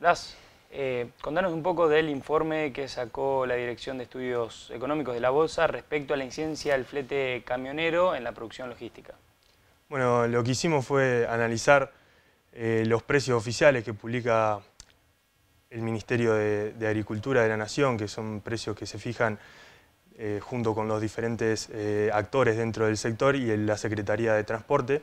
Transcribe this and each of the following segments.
Las, eh, contanos un poco del informe que sacó la Dirección de Estudios Económicos de la Bolsa respecto a la incidencia del flete camionero en la producción logística. Bueno, lo que hicimos fue analizar eh, los precios oficiales que publica el Ministerio de, Agricultura de la Nación, que son precios que se fijan eh, junto con los diferentes actores dentro del sector y la Secretaría de Transporte.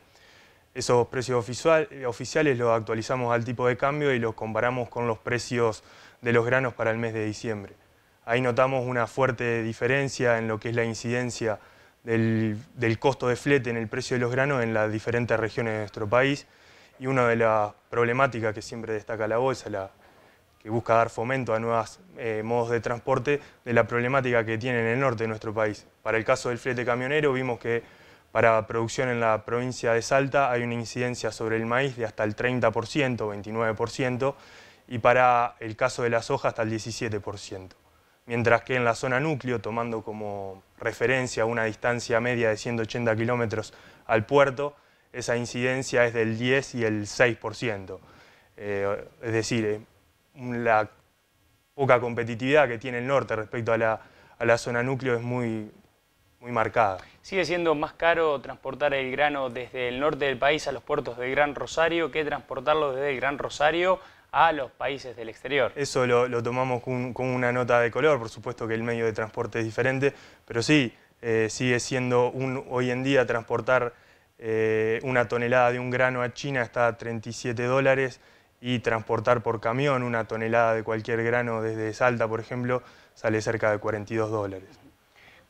Esos precios eh, oficiales los actualizamos al tipo de cambio y los comparamos con los precios de los granos para el mes de diciembre. Ahí notamos una fuerte diferencia en lo que es la incidencia del, costo de flete en el precio de los granos en las diferentes regiones de nuestro país y una de las problemáticas que siempre destaca la bolsa, que busca dar fomento a nuevos eh, modos de transporte, de la problemática que tiene en el norte de nuestro país. Para el caso del flete camionero vimos que para producción en la provincia de Salta hay una incidencia sobre el maíz de hasta el 30%, 29%, y para el caso de la soja hasta el 17%. Mientras que en la zona núcleo, tomando como referencia una distancia media de 180 kilómetros al puerto, esa incidencia es del 10 y el 6%. Eh, es decir, eh, la poca competitividad que tiene el norte respecto a la, a la zona núcleo es muy muy marcada. Sigue siendo más caro transportar el grano desde el norte del país a los puertos del Gran Rosario que transportarlo desde el Gran Rosario a los países del exterior. Eso lo, tomamos con, una nota de color, por supuesto que el medio de transporte es diferente, pero sí, eh, sigue siendo un, hoy en día transportar eh, una tonelada de un grano a China está a 37 dólares y transportar por camión una tonelada de cualquier grano desde Salta, por ejemplo, sale cerca de 42 dólares.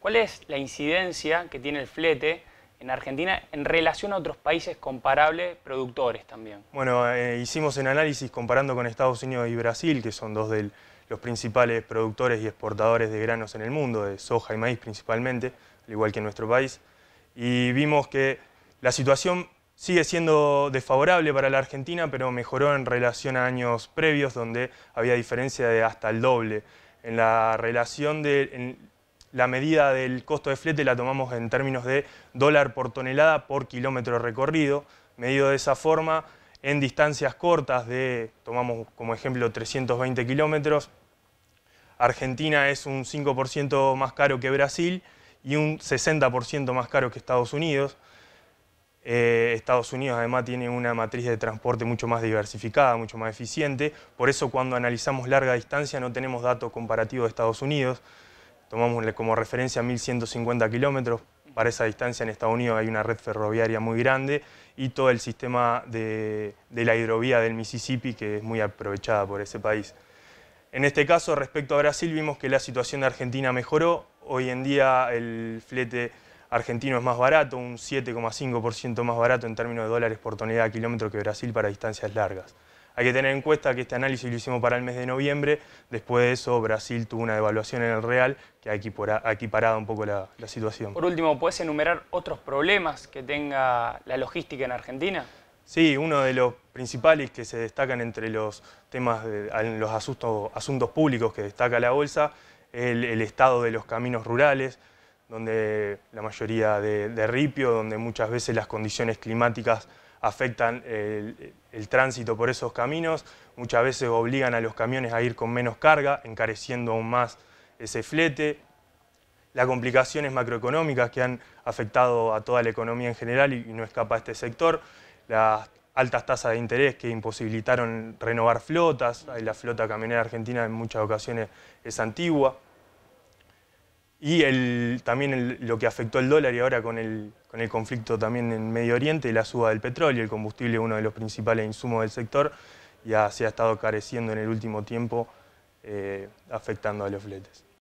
¿Cuál es la incidencia que tiene el flete en Argentina en relación a otros países comparables productores también? Bueno, eh, hicimos un análisis comparando con Estados Unidos y Brasil, que son dos de los principales productores y exportadores de granos en el mundo, de soja y maíz principalmente, al igual que en nuestro país, y vimos que la situación sigue siendo desfavorable para la Argentina, pero mejoró en relación a años previos, donde había diferencia de hasta el doble. En la relación de... La medida del costo de flete la tomamos en términos de dólar por tonelada por kilómetro recorrido, medido de esa forma en distancias cortas de, tomamos como ejemplo 320 kilómetros, Argentina es un 5% más caro que Brasil y un 60% más caro que Estados Unidos. Eh, Estados Unidos además tiene una matriz de transporte mucho más diversificada, mucho más eficiente, por eso cuando analizamos larga distancia no tenemos datos comparativos de Estados Unidos. Tomamos como referencia 1.150 kilómetros. Para esa distancia en Estados Unidos hay una red ferroviaria muy grande y todo el sistema de, la hidrovía del Mississippi que es muy aprovechada por ese país. En este caso, respecto a Brasil, vimos que la situación de Argentina mejoró. Hoy en día el flete argentino es más barato, un 7,5% más barato en términos de dólares por tonelada de kilómetro que Brasil para distancias largas. Hay que tener en cuenta que este análisis lo hicimos para el mes de noviembre, después de eso Brasil tuvo una devaluación en el real que ha equiparado un poco la, situación. Por último, ¿puedes enumerar otros problemas que tenga la logística en Argentina? Sí, uno de los principales que se destacan entre los temas, de, los asuntos, públicos que destaca la bolsa, es el estado de los caminos rurales, donde la mayoría de, ripio, donde muchas veces las condiciones climáticas afectan el, tránsito por esos caminos, muchas veces obligan a los camiones a ir con menos carga, encareciendo aún más ese flete. Las complicaciones macroeconómicas que han afectado a toda la economía en general y, no escapa a este sector, las altas tasas de interés que imposibilitaron renovar flotas, la flota camionera argentina en muchas ocasiones es antigua, y también lo que afectó el dólar y ahora con el, conflicto también en Medio Oriente, la suba del petróleo, el combustible, uno de los principales insumos del sector, ya se ha estado careciendo en el último tiempo, eh, afectando a los fletes.